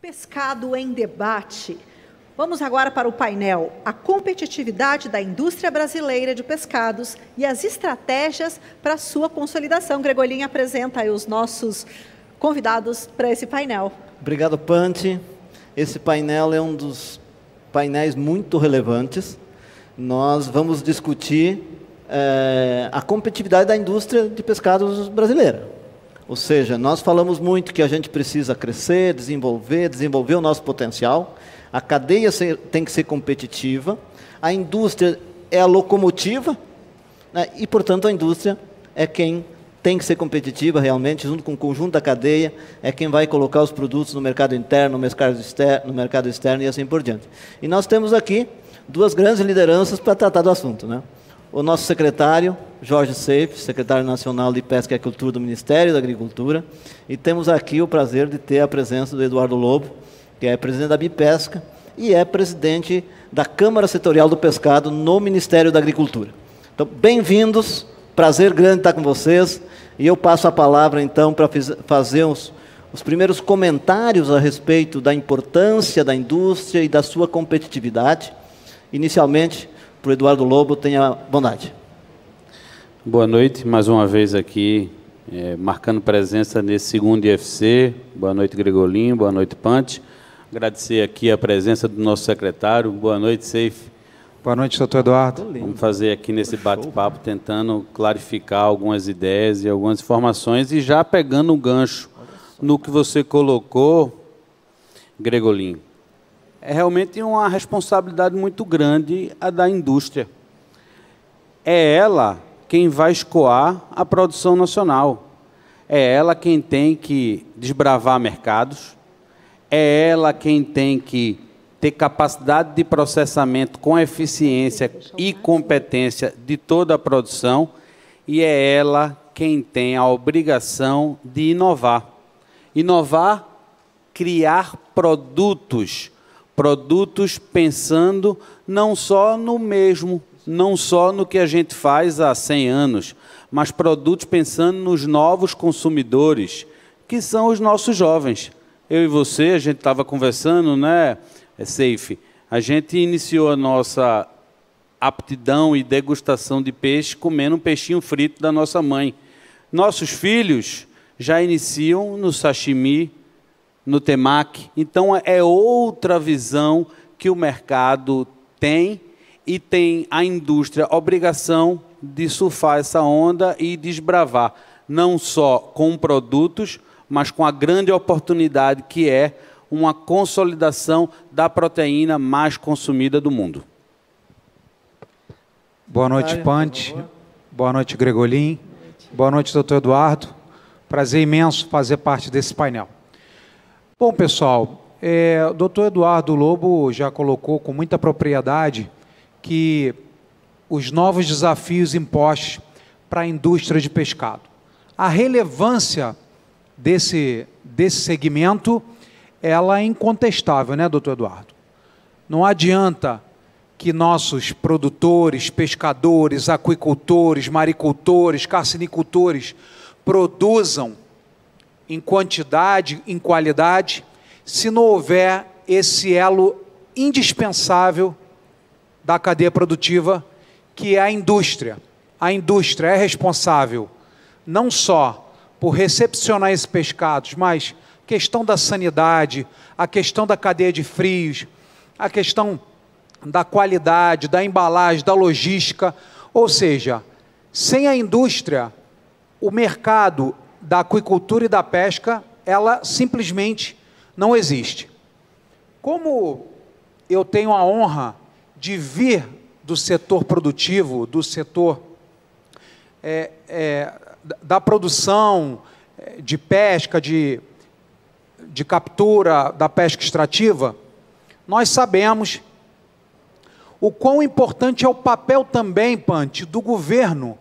Pescado em debate. Vamos agora para o painel A competitividade da indústria brasileira de pescados e as estratégias para sua consolidação. Gregolinha apresenta aí os nossos convidados para esse painel. Obrigado, Pante. Esse painel é um dos painéis muito relevantes. Nós vamos discutir é, a competitividade da indústria de pescados brasileira. Ou seja, nós falamos muito que a gente precisa crescer, desenvolver, desenvolver o nosso potencial. A cadeia tem que ser competitiva. A indústria é a locomotiva. Né? E, portanto, a indústria é quem tem que ser competitiva realmente, junto com o conjunto da cadeia, é quem vai colocar os produtos no mercado interno, no mercado externo, no mercado externo e assim por diante. E nós temos aqui duas grandes lideranças para tratar do assunto. Né? o nosso secretário, Jorge Seif, secretário nacional de Pesca e Agricultura do Ministério da Agricultura, e temos aqui o prazer de ter a presença do Eduardo Lobo, que é presidente da Bipesca e é presidente da Câmara Setorial do Pescado no Ministério da Agricultura. Então, bem-vindos, prazer grande estar com vocês, e eu passo a palavra então para fazer os, os primeiros comentários a respeito da importância da indústria e da sua competitividade. Inicialmente, para o Eduardo Lobo, tenha bondade. Boa noite, mais uma vez aqui, é, marcando presença nesse segundo IFC. Boa noite, Gregolinho, boa noite, Pante. Agradecer aqui a presença do nosso secretário. Boa noite, Seif. Boa noite, doutor Eduardo. Vamos fazer aqui nesse bate-papo, tentando clarificar algumas ideias e algumas informações, e já pegando um gancho no que você colocou, Gregolinho é realmente uma responsabilidade muito grande a da indústria. É ela quem vai escoar a produção nacional. É ela quem tem que desbravar mercados. É ela quem tem que ter capacidade de processamento com eficiência e competência de toda a produção. E é ela quem tem a obrigação de inovar. Inovar, criar produtos produtos pensando não só no mesmo, não só no que a gente faz há 100 anos, mas produtos pensando nos novos consumidores, que são os nossos jovens. Eu e você, a gente estava conversando, né, é Safe? A gente iniciou a nossa aptidão e degustação de peixe comendo um peixinho frito da nossa mãe. Nossos filhos já iniciam no sashimi, no Temac. Então é outra visão que o mercado tem e tem a indústria obrigação de surfar essa onda e desbravar, não só com produtos, mas com a grande oportunidade que é uma consolidação da proteína mais consumida do mundo. Boa noite, Pante. Boa noite, Gregolim. Boa noite, doutor Eduardo. Prazer imenso fazer parte desse painel. Bom, pessoal, é, o doutor Eduardo Lobo já colocou com muita propriedade que os novos desafios impostos para a indústria de pescado. A relevância desse, desse segmento, ela é incontestável, né, doutor Eduardo? Não adianta que nossos produtores, pescadores, aquicultores, maricultores, carcinicultores produzam em quantidade, em qualidade, se não houver esse elo indispensável da cadeia produtiva, que é a indústria. A indústria é responsável não só por recepcionar esses pescados, mas questão da sanidade, a questão da cadeia de frios, a questão da qualidade, da embalagem, da logística. Ou seja, sem a indústria, o mercado da aquicultura e da pesca, ela simplesmente não existe. Como eu tenho a honra de vir do setor produtivo, do setor é, é, da produção é, de pesca, de, de captura da pesca extrativa, nós sabemos o quão importante é o papel também, Pante, do governo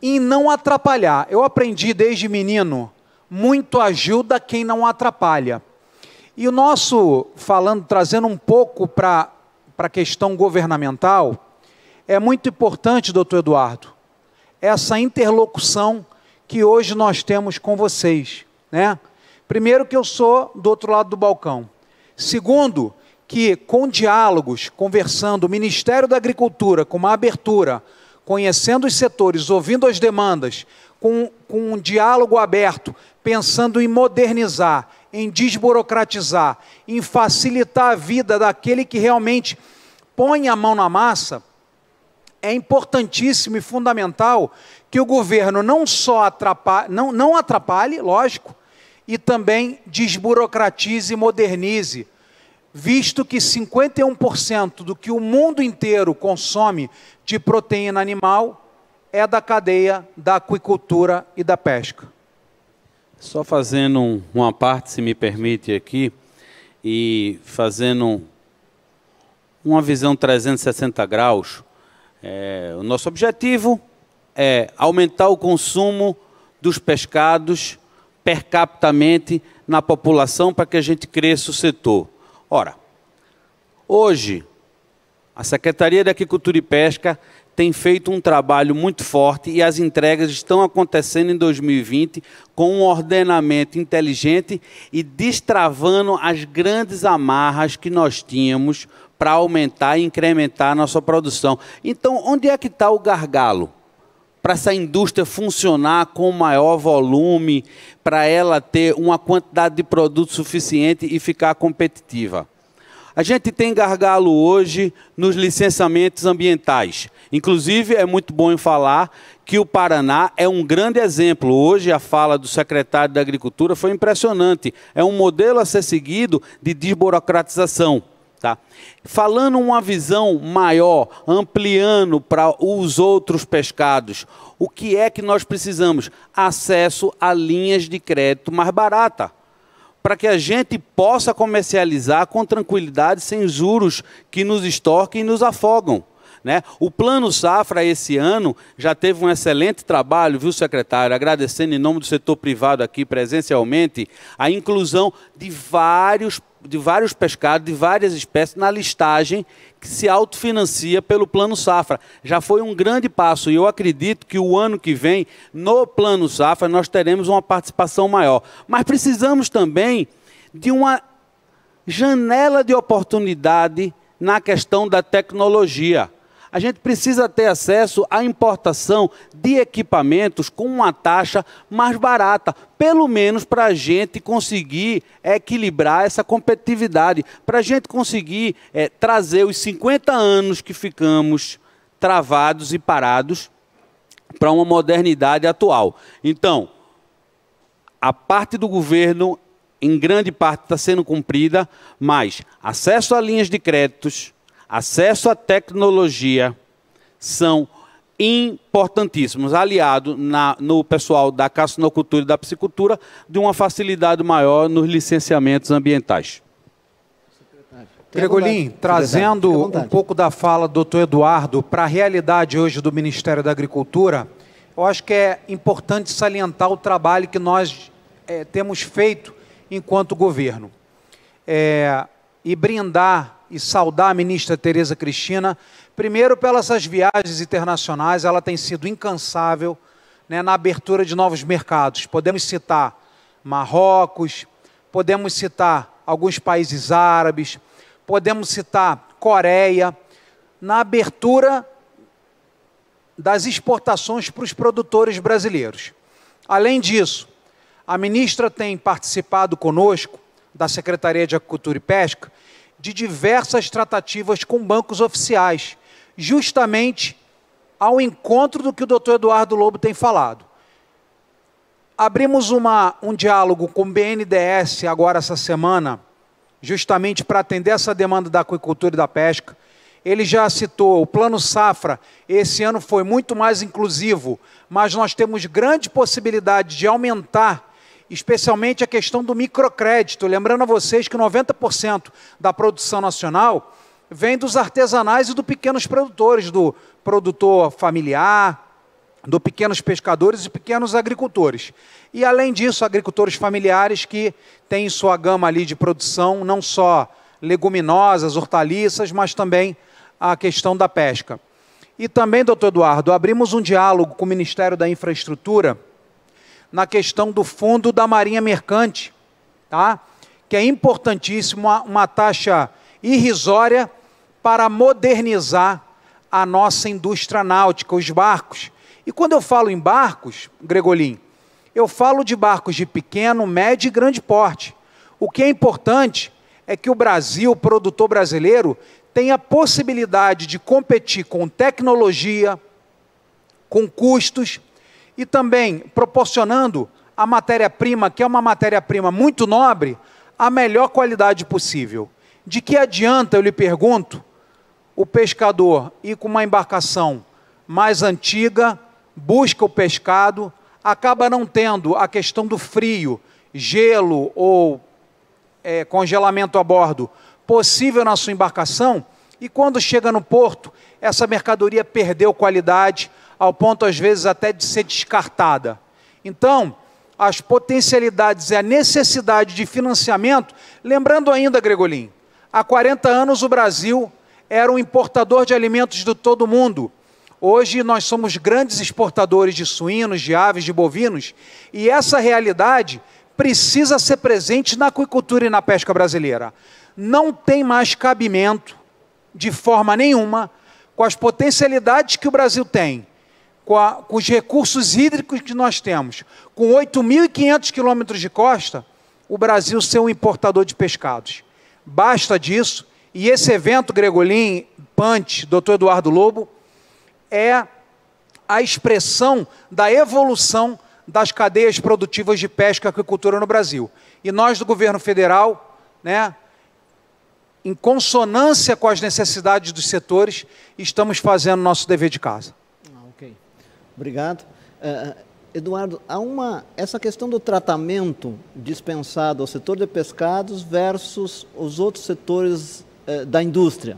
em não atrapalhar. Eu aprendi desde menino, muito ajuda quem não atrapalha. E o nosso, falando, trazendo um pouco para a questão governamental, é muito importante, doutor Eduardo, essa interlocução que hoje nós temos com vocês. Né? Primeiro, que eu sou do outro lado do balcão. Segundo, que com diálogos, conversando, o Ministério da Agricultura, com uma abertura, conhecendo os setores, ouvindo as demandas, com, com um diálogo aberto, pensando em modernizar, em desburocratizar, em facilitar a vida daquele que realmente põe a mão na massa, é importantíssimo e fundamental que o governo não só atrapalhe, não, não atrapalhe, lógico, e também desburocratize e modernize visto que 51% do que o mundo inteiro consome de proteína animal é da cadeia da aquicultura e da pesca. Só fazendo uma parte, se me permite, aqui, e fazendo uma visão 360 graus, é, o nosso objetivo é aumentar o consumo dos pescados per capita na população para que a gente cresça o setor. Ora, hoje, a Secretaria de Agricultura e Pesca tem feito um trabalho muito forte e as entregas estão acontecendo em 2020 com um ordenamento inteligente e destravando as grandes amarras que nós tínhamos para aumentar e incrementar a nossa produção. Então, onde é que está o gargalo? para essa indústria funcionar com maior volume, para ela ter uma quantidade de produto suficiente e ficar competitiva. A gente tem gargalo hoje nos licenciamentos ambientais. Inclusive, é muito bom em falar que o Paraná é um grande exemplo. Hoje, a fala do secretário da Agricultura foi impressionante. É um modelo a ser seguido de desburocratização. Tá? Falando uma visão maior, ampliando para os outros pescados, o que é que nós precisamos? Acesso a linhas de crédito mais barata, para que a gente possa comercializar com tranquilidade, sem juros que nos estorquem e nos afogam. Né? O Plano Safra, esse ano, já teve um excelente trabalho, viu, secretário? Agradecendo em nome do setor privado aqui presencialmente a inclusão de vários de vários pescados, de várias espécies, na listagem que se autofinancia pelo Plano Safra. Já foi um grande passo e eu acredito que o ano que vem, no Plano Safra, nós teremos uma participação maior. Mas precisamos também de uma janela de oportunidade na questão da tecnologia a gente precisa ter acesso à importação de equipamentos com uma taxa mais barata, pelo menos para a gente conseguir equilibrar essa competitividade, para a gente conseguir é, trazer os 50 anos que ficamos travados e parados para uma modernidade atual. Então, a parte do governo, em grande parte, está sendo cumprida, mas acesso a linhas de créditos acesso à tecnologia são importantíssimos, aliado na, no pessoal da cassinocultura e da psicultura de uma facilidade maior nos licenciamentos ambientais. Gregolim, trazendo um pouco da fala do Dr. Eduardo para a realidade hoje do Ministério da Agricultura, eu acho que é importante salientar o trabalho que nós é, temos feito enquanto governo. É, e brindar e saudar a ministra Tereza Cristina, primeiro pelas suas viagens internacionais, ela tem sido incansável né, na abertura de novos mercados. Podemos citar Marrocos, podemos citar alguns países árabes, podemos citar Coreia, na abertura das exportações para os produtores brasileiros. Além disso, a ministra tem participado conosco da Secretaria de Agricultura e Pesca de diversas tratativas com bancos oficiais, justamente ao encontro do que o doutor Eduardo Lobo tem falado. Abrimos uma, um diálogo com o BNDES agora essa semana, justamente para atender essa demanda da aquicultura e da pesca. Ele já citou o Plano Safra, esse ano foi muito mais inclusivo, mas nós temos grande possibilidade de aumentar especialmente a questão do microcrédito. Lembrando a vocês que 90% da produção nacional vem dos artesanais e dos pequenos produtores, do produtor familiar, do pequenos pescadores e pequenos agricultores. E além disso, agricultores familiares que têm sua gama ali de produção não só leguminosas, hortaliças, mas também a questão da pesca. E também, doutor Eduardo, abrimos um diálogo com o Ministério da Infraestrutura na questão do fundo da Marinha Mercante, tá? que é importantíssimo, uma, uma taxa irrisória para modernizar a nossa indústria náutica, os barcos. E quando eu falo em barcos, Gregolim, eu falo de barcos de pequeno, médio e grande porte. O que é importante é que o Brasil, o produtor brasileiro, tenha possibilidade de competir com tecnologia, com custos, e também proporcionando a matéria-prima, que é uma matéria-prima muito nobre, a melhor qualidade possível. De que adianta, eu lhe pergunto, o pescador ir com uma embarcação mais antiga, busca o pescado, acaba não tendo a questão do frio, gelo ou é, congelamento a bordo possível na sua embarcação, e quando chega no porto, essa mercadoria perdeu qualidade, ao ponto, às vezes, até de ser descartada. Então, as potencialidades e a necessidade de financiamento, lembrando ainda, Gregolim, há 40 anos o Brasil era um importador de alimentos de todo o mundo. Hoje nós somos grandes exportadores de suínos, de aves, de bovinos, e essa realidade precisa ser presente na aquicultura e na pesca brasileira. Não tem mais cabimento, de forma nenhuma, com as potencialidades que o Brasil tem com, a, com os recursos hídricos que nós temos, com 8.500 quilômetros de costa, o Brasil ser um importador de pescados. Basta disso. E esse evento, Gregolin, Pante, Dr. Eduardo Lobo, é a expressão da evolução das cadeias produtivas de pesca e agricultura no Brasil. E nós, do governo federal, né, em consonância com as necessidades dos setores, estamos fazendo nosso dever de casa. Obrigado. Uh, Eduardo, há uma essa questão do tratamento dispensado ao setor de pescados versus os outros setores uh, da indústria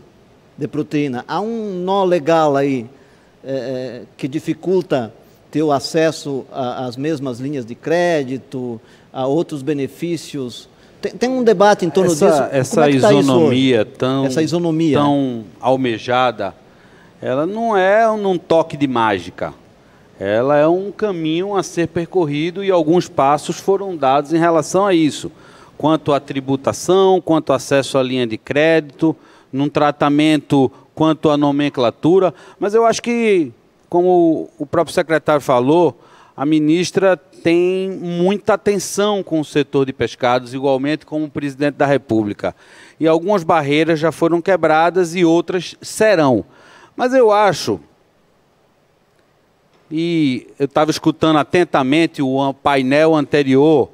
de proteína. Há um nó legal aí uh, que dificulta ter o acesso às mesmas linhas de crédito, a outros benefícios. Tem, tem um debate em torno essa, disso. É essa é isonomia tá tão essa isonomia tão almejada, ela não é um toque de mágica ela é um caminho a ser percorrido e alguns passos foram dados em relação a isso, quanto à tributação, quanto ao acesso à linha de crédito, num tratamento quanto à nomenclatura, mas eu acho que, como o próprio secretário falou, a ministra tem muita atenção com o setor de pescados, igualmente como o presidente da República. E algumas barreiras já foram quebradas e outras serão. Mas eu acho e eu estava escutando atentamente o painel anterior,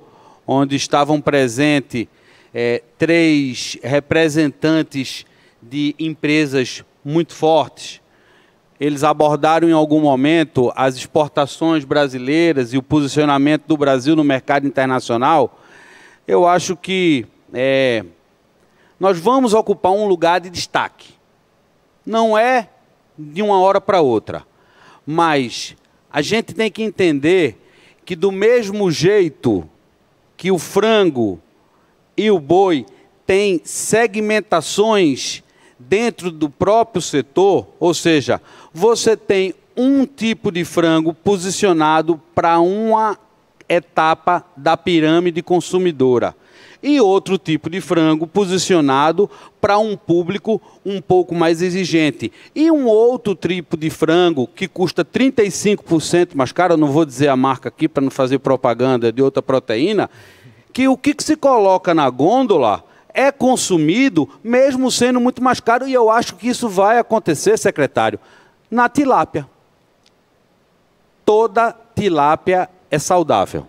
onde estavam presentes é, três representantes de empresas muito fortes. Eles abordaram em algum momento as exportações brasileiras e o posicionamento do Brasil no mercado internacional. Eu acho que é, nós vamos ocupar um lugar de destaque. Não é de uma hora para outra, mas a gente tem que entender que, do mesmo jeito que o frango e o boi têm segmentações dentro do próprio setor, ou seja, você tem um tipo de frango posicionado para uma etapa da pirâmide consumidora e outro tipo de frango posicionado para um público um pouco mais exigente. E um outro tipo de frango que custa 35% mais caro, não vou dizer a marca aqui para não fazer propaganda de outra proteína, que o que, que se coloca na gôndola é consumido mesmo sendo muito mais caro e eu acho que isso vai acontecer, secretário, na tilápia. Toda tilápia é saudável.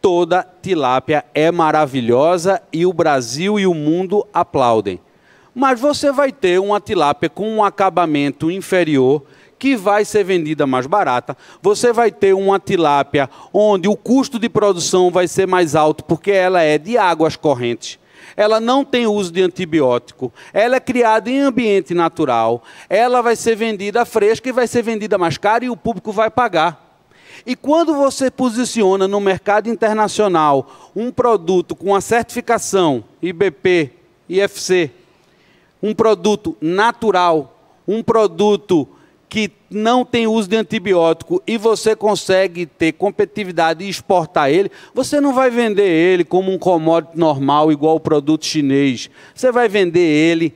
Toda tilápia é maravilhosa e o Brasil e o mundo aplaudem. Mas você vai ter uma tilápia com um acabamento inferior que vai ser vendida mais barata. Você vai ter uma tilápia onde o custo de produção vai ser mais alto porque ela é de águas correntes ela não tem uso de antibiótico, ela é criada em ambiente natural, ela vai ser vendida fresca e vai ser vendida mais cara e o público vai pagar. E quando você posiciona no mercado internacional um produto com a certificação IBP, IFC, um produto natural, um produto que não tem uso de antibiótico e você consegue ter competitividade e exportar ele, você não vai vender ele como um commodity normal, igual o produto chinês. Você vai vender ele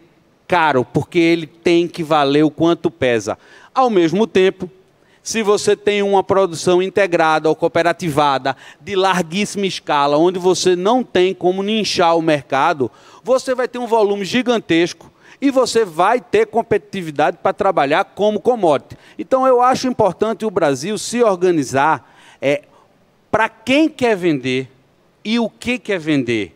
caro, porque ele tem que valer o quanto pesa. Ao mesmo tempo, se você tem uma produção integrada ou cooperativada de larguíssima escala, onde você não tem como ninchar o mercado, você vai ter um volume gigantesco e você vai ter competitividade para trabalhar como commodity. Então, eu acho importante o Brasil se organizar é, para quem quer vender e o que quer vender.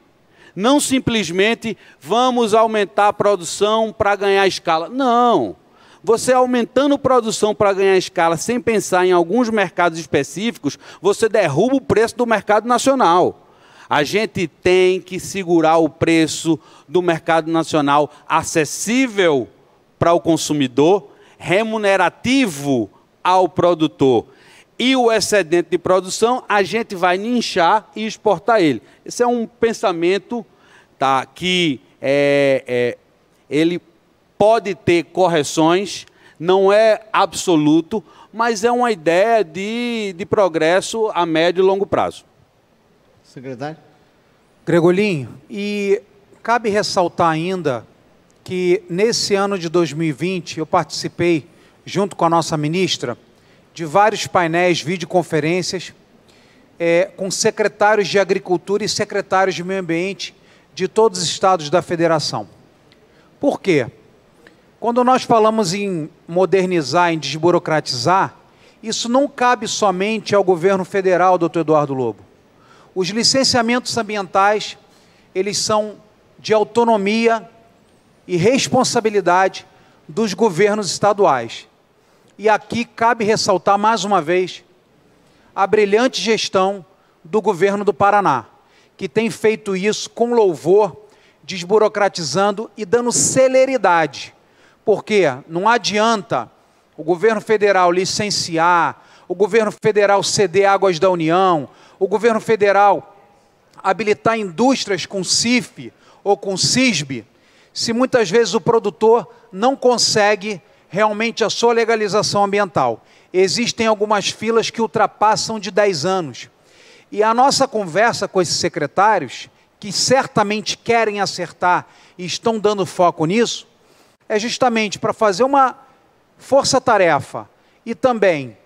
Não simplesmente vamos aumentar a produção para ganhar escala. Não. Você aumentando produção para ganhar escala sem pensar em alguns mercados específicos, você derruba o preço do mercado nacional. A gente tem que segurar o preço do mercado nacional acessível para o consumidor, remunerativo ao produtor. E o excedente de produção, a gente vai ninchar e exportar ele. Esse é um pensamento tá, que é, é, ele pode ter correções, não é absoluto, mas é uma ideia de, de progresso a médio e longo prazo. Secretário? Gregolinho, e cabe ressaltar ainda que nesse ano de 2020 eu participei, junto com a nossa ministra, de vários painéis, videoconferências, é, com secretários de Agricultura e secretários de Meio Ambiente de todos os estados da federação. Por quê? Quando nós falamos em modernizar, em desburocratizar, isso não cabe somente ao governo federal, doutor Eduardo Lobo. Os licenciamentos ambientais, eles são de autonomia e responsabilidade dos governos estaduais. E aqui cabe ressaltar mais uma vez a brilhante gestão do governo do Paraná, que tem feito isso com louvor, desburocratizando e dando celeridade porque não adianta o governo federal licenciar, o governo federal ceder águas da União, o governo federal habilitar indústrias com CIF ou com CISB, se muitas vezes o produtor não consegue realmente a sua legalização ambiental. Existem algumas filas que ultrapassam de 10 anos. E a nossa conversa com esses secretários, que certamente querem acertar e estão dando foco nisso, é justamente para fazer uma força-tarefa e também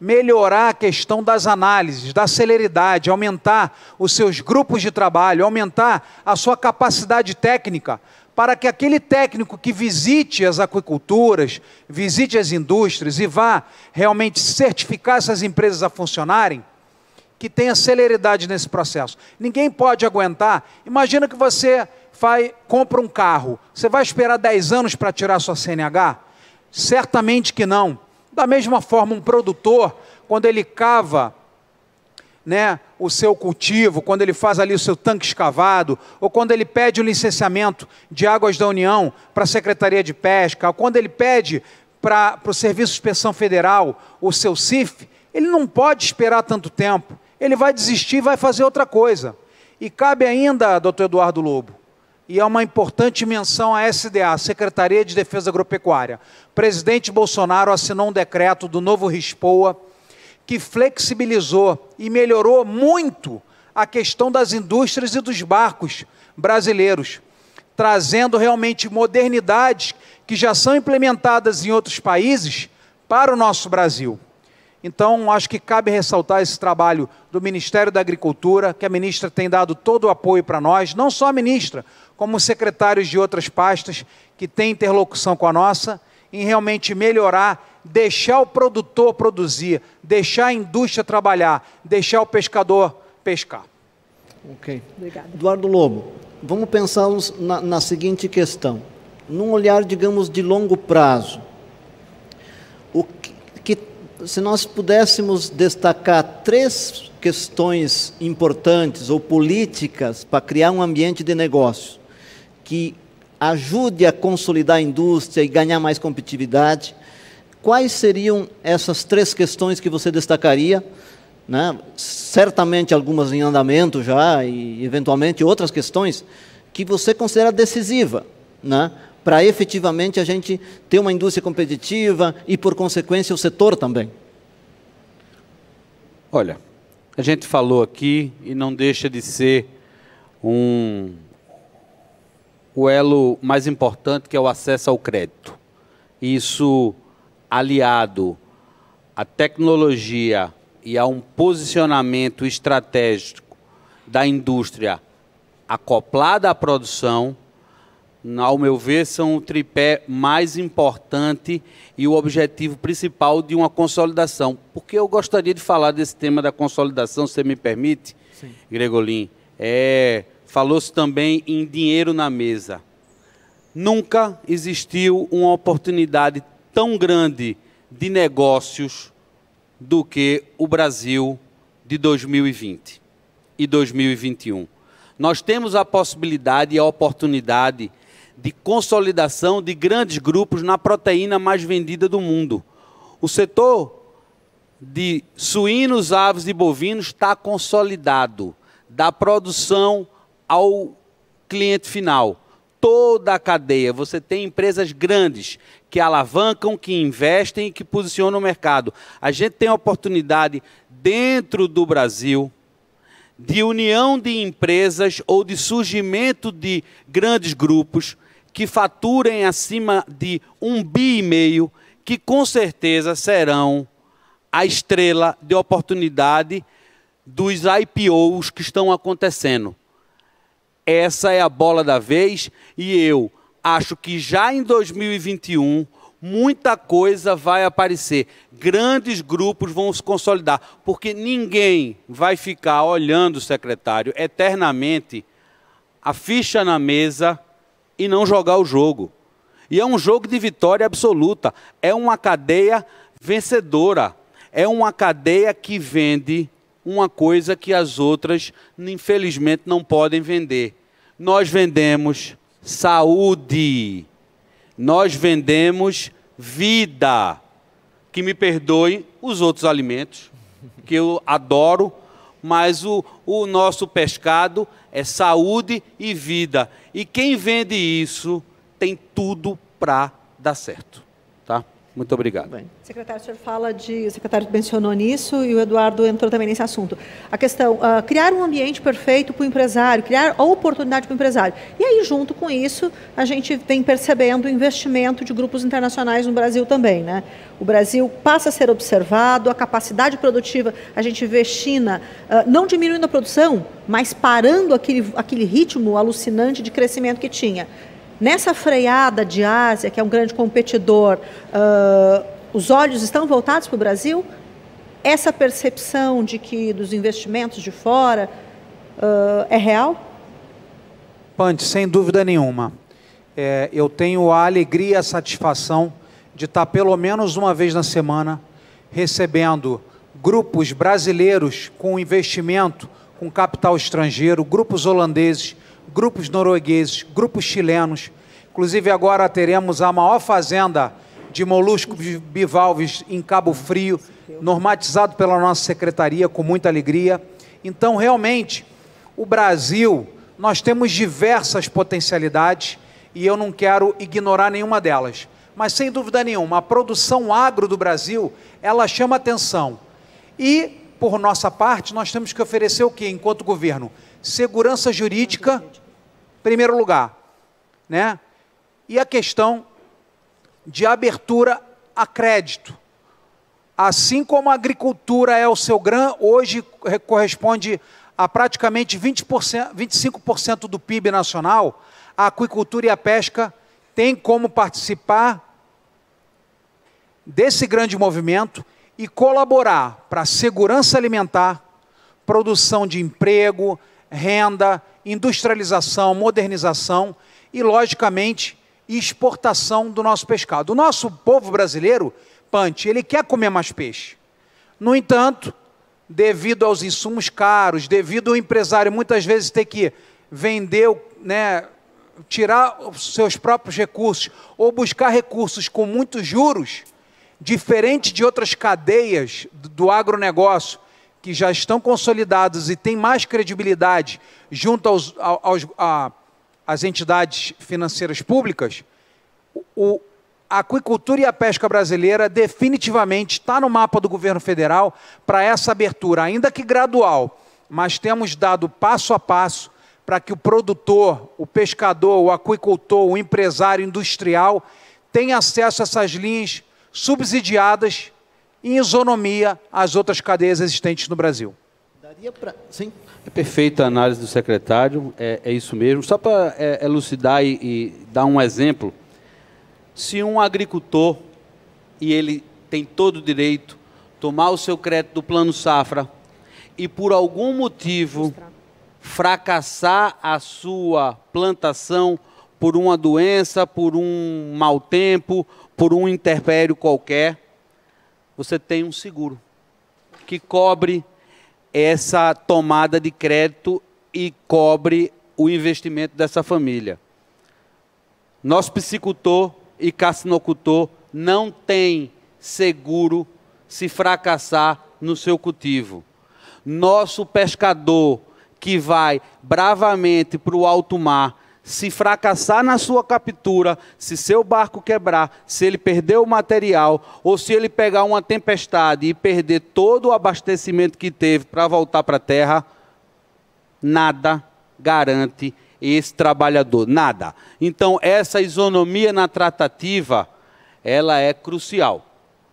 melhorar a questão das análises, da celeridade, aumentar os seus grupos de trabalho, aumentar a sua capacidade técnica, para que aquele técnico que visite as aquiculturas, visite as indústrias e vá realmente certificar essas empresas a funcionarem, que tenha celeridade nesse processo. Ninguém pode aguentar. Imagina que você vai, compra um carro. Você vai esperar 10 anos para tirar sua CNH? Certamente que não. Da mesma forma, um produtor, quando ele cava né, o seu cultivo, quando ele faz ali o seu tanque escavado, ou quando ele pede o licenciamento de Águas da União para a Secretaria de Pesca, ou quando ele pede para o Serviço de Inspeção Federal o seu CIF, ele não pode esperar tanto tempo. Ele vai desistir e vai fazer outra coisa. E cabe ainda, doutor Eduardo Lobo, e é uma importante menção à SDA, Secretaria de Defesa Agropecuária. O presidente Bolsonaro assinou um decreto do novo RISPOA que flexibilizou e melhorou muito a questão das indústrias e dos barcos brasileiros, trazendo realmente modernidades que já são implementadas em outros países para o nosso Brasil. Então, acho que cabe ressaltar esse trabalho do Ministério da Agricultura, que a ministra tem dado todo o apoio para nós, não só a ministra, como secretários de outras pastas que têm interlocução com a nossa, em realmente melhorar, deixar o produtor produzir, deixar a indústria trabalhar, deixar o pescador pescar. Ok. Obrigada. Eduardo Lobo, vamos pensar na, na seguinte questão. Num olhar, digamos, de longo prazo, o que, que, se nós pudéssemos destacar três questões importantes ou políticas para criar um ambiente de negócio, que ajude a consolidar a indústria e ganhar mais competitividade. Quais seriam essas três questões que você destacaria? Né? Certamente algumas em andamento já e eventualmente outras questões que você considera decisiva, né? Para efetivamente a gente ter uma indústria competitiva e por consequência o setor também. Olha, a gente falou aqui e não deixa de ser um o elo mais importante, que é o acesso ao crédito. Isso aliado à tecnologia e a um posicionamento estratégico da indústria acoplada à produção, ao meu ver, são o tripé mais importante e o objetivo principal de uma consolidação. Porque eu gostaria de falar desse tema da consolidação, se me permite, Sim. Gregolin. É falou-se também em dinheiro na mesa. Nunca existiu uma oportunidade tão grande de negócios do que o Brasil de 2020 e 2021. Nós temos a possibilidade e a oportunidade de consolidação de grandes grupos na proteína mais vendida do mundo. O setor de suínos, aves e bovinos está consolidado. Da produção ao cliente final. Toda a cadeia, você tem empresas grandes que alavancam, que investem e que posicionam o mercado. A gente tem a oportunidade dentro do Brasil de união de empresas ou de surgimento de grandes grupos que faturem acima de um bi e meio, que com certeza serão a estrela de oportunidade dos IPOs que estão acontecendo. Essa é a bola da vez e eu acho que já em 2021 muita coisa vai aparecer. Grandes grupos vão se consolidar, porque ninguém vai ficar olhando o secretário eternamente a ficha na mesa e não jogar o jogo. E é um jogo de vitória absoluta, é uma cadeia vencedora, é uma cadeia que vende uma coisa que as outras, infelizmente, não podem vender. Nós vendemos saúde, nós vendemos vida. Que me perdoem os outros alimentos, que eu adoro, mas o, o nosso pescado é saúde e vida. E quem vende isso tem tudo para dar certo. Tá? Muito obrigado. Secretário, o senhor fala de. O secretário mencionou nisso e o Eduardo entrou também nesse assunto. A questão, uh, criar um ambiente perfeito para o empresário, criar a oportunidade para o empresário. E aí, junto com isso, a gente vem percebendo o investimento de grupos internacionais no Brasil também. Né? O Brasil passa a ser observado, a capacidade produtiva, a gente vê China uh, não diminuindo a produção, mas parando aquele, aquele ritmo alucinante de crescimento que tinha. Nessa freada de Ásia, que é um grande competidor, uh, os olhos estão voltados para o Brasil? Essa percepção de que dos investimentos de fora uh, é real? Pante, sem dúvida nenhuma. É, eu tenho a alegria e a satisfação de estar pelo menos uma vez na semana recebendo grupos brasileiros com investimento, com capital estrangeiro, grupos holandeses, grupos noruegueses, grupos chilenos. Inclusive, agora teremos a maior fazenda de moluscos bivalves em Cabo Frio, normatizado pela nossa secretaria, com muita alegria. Então, realmente, o Brasil, nós temos diversas potencialidades e eu não quero ignorar nenhuma delas. Mas, sem dúvida nenhuma, a produção agro do Brasil, ela chama atenção. E, por nossa parte, nós temos que oferecer o quê, enquanto governo? segurança jurídica, em primeiro lugar. Né? E a questão de abertura a crédito. Assim como a agricultura é o seu grande, hoje corresponde a praticamente 20%, 25% do PIB nacional, a aquicultura e a pesca têm como participar desse grande movimento e colaborar para a segurança alimentar, produção de emprego, renda, industrialização, modernização e, logicamente, exportação do nosso pescado. O nosso povo brasileiro, Pante, ele quer comer mais peixe. No entanto, devido aos insumos caros, devido ao empresário muitas vezes ter que vender, né, tirar os seus próprios recursos ou buscar recursos com muitos juros, diferente de outras cadeias do agronegócio que já estão consolidados e têm mais credibilidade junto aos, aos, a, às entidades financeiras públicas, o, a aquicultura e a pesca brasileira definitivamente está no mapa do governo federal para essa abertura, ainda que gradual, mas temos dado passo a passo para que o produtor, o pescador, o aquicultor, o empresário industrial tenha acesso a essas linhas subsidiadas em isonomia às outras cadeias existentes no Brasil. Daria pra... Sim. É perfeita a análise do secretário, é, é isso mesmo. Só para é, elucidar e, e dar um exemplo, se um agricultor, e ele tem todo o direito, tomar o seu crédito do plano safra e por algum motivo fracassar a sua plantação por uma doença, por um mau tempo, por um interpério qualquer, você tem um seguro que cobre essa tomada de crédito e cobre o investimento dessa família. Nosso psicultor e carcinocultor não tem seguro se fracassar no seu cultivo. Nosso pescador que vai bravamente para o alto mar se fracassar na sua captura, se seu barco quebrar, se ele perder o material, ou se ele pegar uma tempestade e perder todo o abastecimento que teve para voltar para a terra, nada garante esse trabalhador, nada. Então, essa isonomia na tratativa, ela é crucial.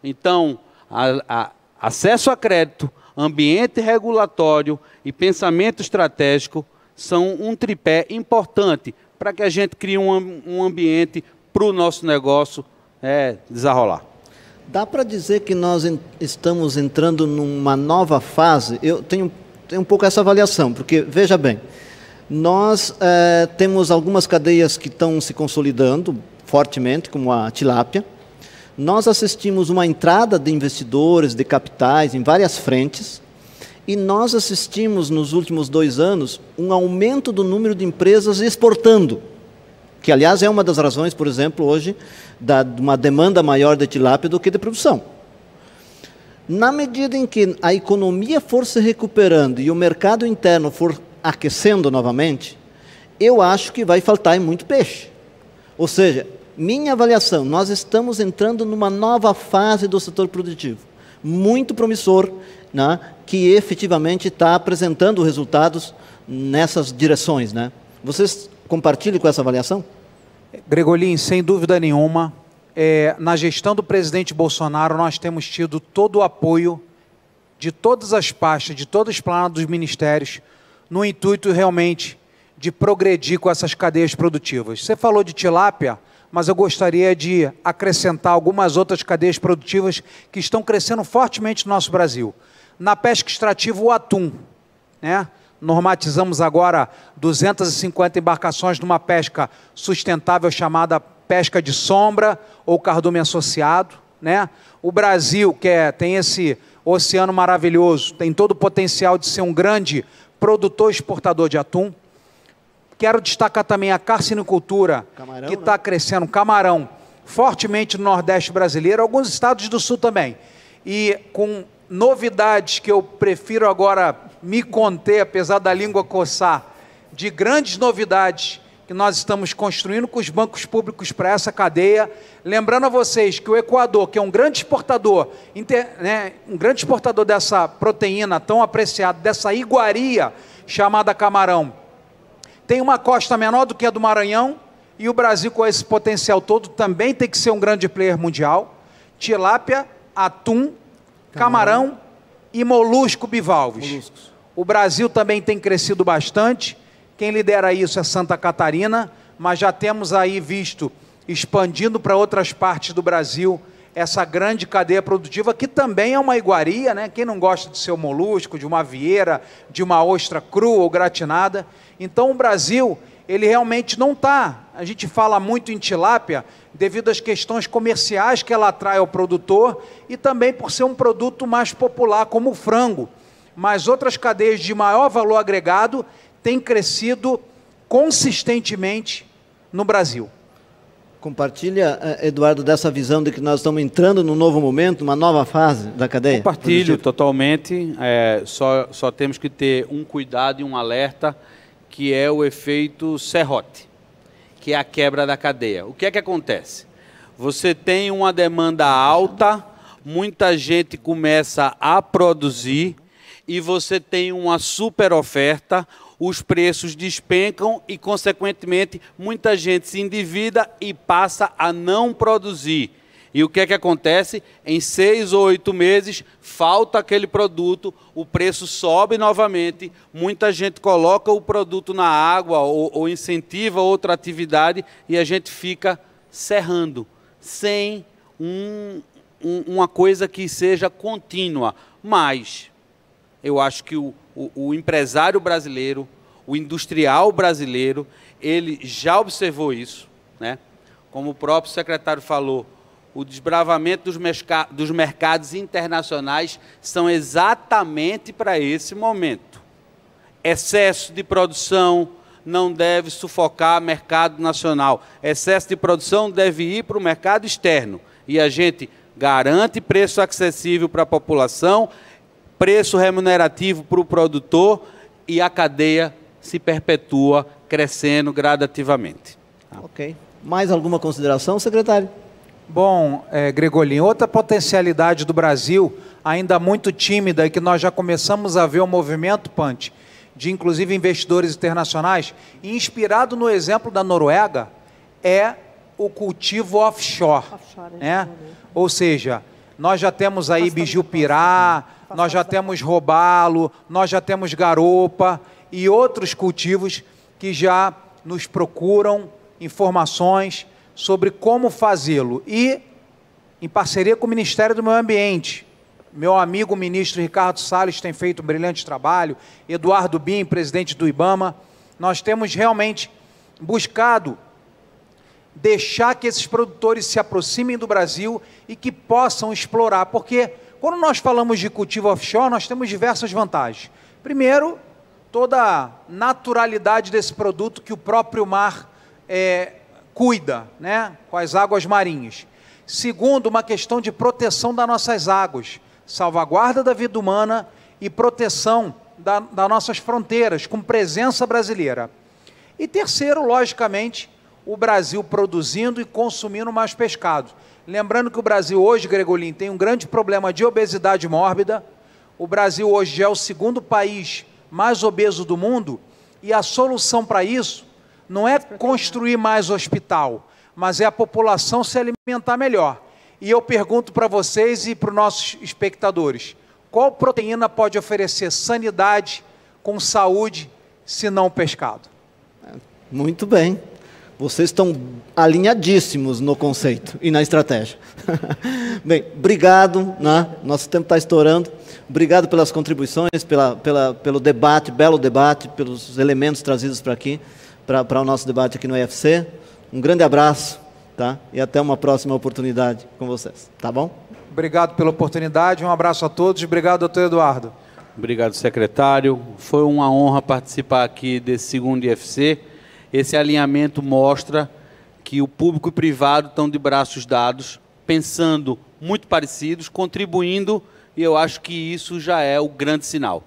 Então, a, a, acesso a crédito, ambiente regulatório e pensamento estratégico são um tripé importante para que a gente crie um, um ambiente para o nosso negócio é, desarrolar. Dá para dizer que nós en estamos entrando numa nova fase? Eu tenho, tenho um pouco essa avaliação, porque, veja bem, nós é, temos algumas cadeias que estão se consolidando fortemente, como a tilápia. Nós assistimos uma entrada de investidores, de capitais em várias frentes. E nós assistimos nos últimos dois anos um aumento do número de empresas exportando, que aliás é uma das razões, por exemplo, hoje, de uma demanda maior de tilápia do que de produção. Na medida em que a economia for se recuperando e o mercado interno for aquecendo novamente, eu acho que vai faltar muito peixe. Ou seja, minha avaliação, nós estamos entrando numa nova fase do setor produtivo, muito promissor, né, que efetivamente está apresentando resultados nessas direções. Né? Vocês compartilham com essa avaliação? Gregolin, sem dúvida nenhuma, é, na gestão do presidente Bolsonaro, nós temos tido todo o apoio de todas as pastas, de todos os planos dos ministérios, no intuito realmente de progredir com essas cadeias produtivas. Você falou de tilápia, mas eu gostaria de acrescentar algumas outras cadeias produtivas que estão crescendo fortemente no nosso Brasil na pesca extrativa o atum, né? Normatizamos agora 250 embarcações numa pesca sustentável chamada pesca de sombra ou cardume associado, né? O Brasil que é, tem esse oceano maravilhoso, tem todo o potencial de ser um grande produtor exportador de atum. Quero destacar também a carcinicultura, camarão, que está né? Tá crescendo, camarão, fortemente no Nordeste brasileiro, alguns estados do Sul também. E com novidades que eu prefiro agora me conter, apesar da língua coçar, de grandes novidades que nós estamos construindo com os bancos públicos para essa cadeia. Lembrando a vocês que o Equador, que é um grande exportador, inter, né, um grande exportador dessa proteína tão apreciada, dessa iguaria chamada camarão, tem uma costa menor do que a do Maranhão, e o Brasil, com esse potencial todo, também tem que ser um grande player mundial. Tilápia, atum, camarão, camarão e molusco bivalves. Moluscos. O Brasil também tem crescido bastante. Quem lidera isso é Santa Catarina, mas já temos aí visto expandindo para outras partes do Brasil essa grande cadeia produtiva que também é uma iguaria, né? Quem não gosta de seu molusco, de uma vieira, de uma ostra crua ou gratinada. Então o Brasil ele realmente não está. A gente fala muito em tilápia devido às questões comerciais que ela atrai ao produtor e também por ser um produto mais popular como o frango. Mas outras cadeias de maior valor agregado têm crescido consistentemente no Brasil. Compartilha, eh, Eduardo, dessa visão de que nós estamos entrando num novo momento, uma nova fase da cadeia? Compartilho produtiva. totalmente. É, só, só temos que ter um cuidado e um alerta que é o efeito serrote, que é a quebra da cadeia. O que é que acontece? Você tem uma demanda alta, muita gente começa a produzir e você tem uma super oferta, os preços despencam e, consequentemente, muita gente se endivida e passa a não produzir e o que é que acontece? Em seis ou oito meses, falta aquele produto, o preço sobe novamente, muita gente coloca o produto na água ou, ou incentiva outra atividade e a gente fica cerrando sem um, um, uma coisa que seja contínua. Mas eu acho que o, o, o empresário brasileiro, o industrial brasileiro, ele já observou isso, né? Como o próprio secretário falou, o desbravamento dos, dos mercados internacionais são exatamente para esse momento. Excesso de produção não deve sufocar o mercado nacional. Excesso de produção deve ir para o mercado externo. E a gente garante preço acessível para a população, preço remunerativo para o produtor e a cadeia se perpetua crescendo gradativamente. Ok. Mais alguma consideração, secretário? Bom, é, Gregolin, outra potencialidade do Brasil, ainda muito tímida, e é que nós já começamos a ver o um movimento, Pante, de inclusive investidores internacionais, inspirado no exemplo da Noruega, é o cultivo offshore. offshore né? Ou seja, nós já temos aí biju pirá, né? nós já temos robalo, nós já temos garopa e outros cultivos que já nos procuram informações sobre como fazê-lo e, em parceria com o Ministério do Meio Ambiente, meu amigo ministro Ricardo Salles tem feito um brilhante trabalho, Eduardo Bim, presidente do IBAMA, nós temos realmente buscado deixar que esses produtores se aproximem do Brasil e que possam explorar, porque quando nós falamos de cultivo offshore, nós temos diversas vantagens. Primeiro, toda a naturalidade desse produto que o próprio mar é, cuida, né, com as águas marinhas. Segundo, uma questão de proteção das nossas águas, salvaguarda da vida humana e proteção da, das nossas fronteiras, com presença brasileira. E terceiro, logicamente, o Brasil produzindo e consumindo mais pescado. Lembrando que o Brasil hoje, Gregolim, tem um grande problema de obesidade mórbida. O Brasil hoje é o segundo país mais obeso do mundo e a solução para isso não é construir mais hospital, mas é a população se alimentar melhor. E eu pergunto para vocês e para os nossos espectadores: qual proteína pode oferecer sanidade com saúde, se não pescado? Muito bem. Vocês estão alinhadíssimos no conceito e na estratégia. bem, obrigado. Né? Nosso tempo está estourando. Obrigado pelas contribuições, pela, pela, pelo debate, belo debate, pelos elementos trazidos para aqui para o nosso debate aqui no EFC. Um grande abraço tá? e até uma próxima oportunidade com vocês. Tá bom? Obrigado pela oportunidade, um abraço a todos. Obrigado, doutor Eduardo. Obrigado, secretário. Foi uma honra participar aqui desse segundo IFC. Esse alinhamento mostra que o público e o privado estão de braços dados, pensando muito parecidos, contribuindo, e eu acho que isso já é o grande sinal.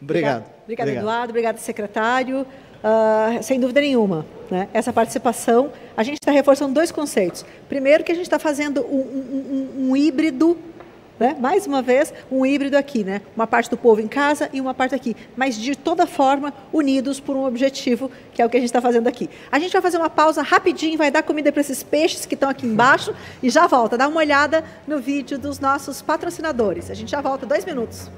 Obrigado. Obrigado, Obrigado. Eduardo. Obrigado, secretário. Ah, sem dúvida nenhuma. Né? Essa participação, a gente está reforçando dois conceitos. Primeiro, que a gente está fazendo um, um, um híbrido né? Mais uma vez, um híbrido aqui, né? Uma parte do povo em casa e uma parte aqui, mas de toda forma unidos por um objetivo, que é o que a gente está fazendo aqui. A gente vai fazer uma pausa rapidinho, vai dar comida para esses peixes que estão aqui embaixo e já volta. Dá uma olhada no vídeo dos nossos patrocinadores. A gente já volta, dois minutos.